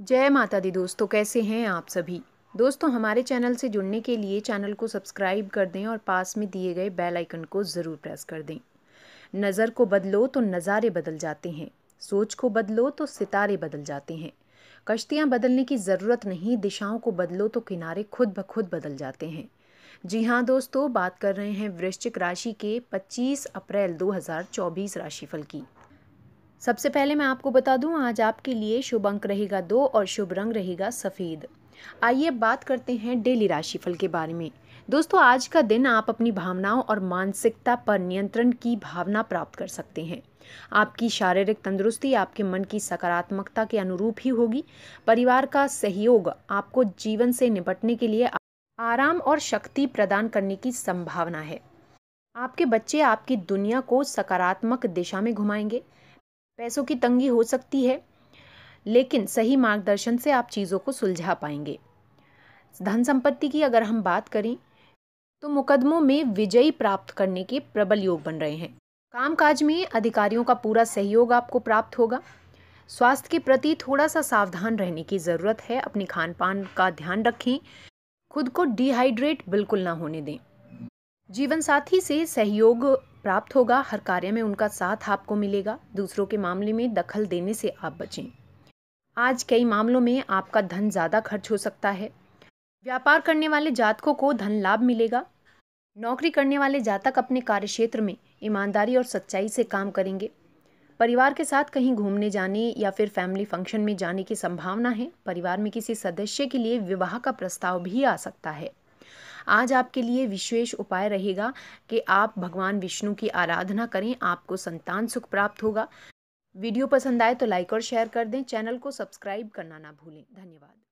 जय माता दी दोस्तों कैसे हैं आप सभी दोस्तों हमारे चैनल से जुड़ने के लिए चैनल को सब्सक्राइब कर दें और पास में दिए गए बेल आइकन को ज़रूर प्रेस कर दें नज़र को बदलो तो नज़ारे बदल जाते हैं सोच को बदलो तो सितारे बदल जाते हैं कश्तियाँ बदलने की ज़रूरत नहीं दिशाओं को बदलो तो किनारे खुद ब खुद बदल जाते हैं जी हाँ दोस्तों बात कर रहे हैं वृश्चिक राशि के 25 अप्रैल 2024 राशिफल की सबसे पहले मैं आपको बता दूं आज आपके लिए शुभ अंक रहेगा दो और शुभ रंग रहेगा सफ़ेद आइए बात करते हैं डेली राशिफल के बारे में दोस्तों आज का दिन आप अपनी भावनाओं और मानसिकता पर नियंत्रण की भावना प्राप्त कर सकते हैं आपकी शारीरिक तंदुरुस्ती आपके मन की सकारात्मकता के अनुरूप ही होगी परिवार का सहयोग आपको जीवन से निपटने के लिए आराम और शक्ति प्रदान करने की संभावना है आपके बच्चे आपकी दुनिया को सकारात्मक दिशा में घुमाएंगे पैसों की तंगी हो सकती है लेकिन सही मार्गदर्शन से आप चीज़ों को सुलझा पाएंगे धन संपत्ति की अगर हम बात करें तो मुकदमों में विजयी प्राप्त करने के प्रबल योग बन रहे हैं कामकाज में अधिकारियों का पूरा सहयोग आपको प्राप्त होगा स्वास्थ्य के प्रति थोड़ा सा सावधान रहने की ज़रूरत है अपने खान पान का ध्यान रखें खुद को डिहाइड्रेट बिल्कुल ना होने दें जीवन साथी से सहयोग प्राप्त होगा हर कार्य में उनका साथ आपको मिलेगा दूसरों के मामले में दखल देने से आप बचें आज कई मामलों में आपका धन ज़्यादा खर्च हो सकता है व्यापार करने वाले जातकों को धन लाभ मिलेगा नौकरी करने वाले जातक अपने कार्यक्षेत्र में ईमानदारी और सच्चाई से काम करेंगे परिवार के साथ कहीं घूमने जाने या फिर फैमिली फंक्शन में जाने की संभावना है परिवार में किसी सदस्य के लिए विवाह का प्रस्ताव भी आ सकता है आज आपके लिए विशेष उपाय रहेगा कि आप भगवान विष्णु की आराधना करें आपको संतान सुख प्राप्त होगा वीडियो पसंद आए तो लाइक और शेयर कर दें चैनल को सब्सक्राइब करना ना भूलें धन्यवाद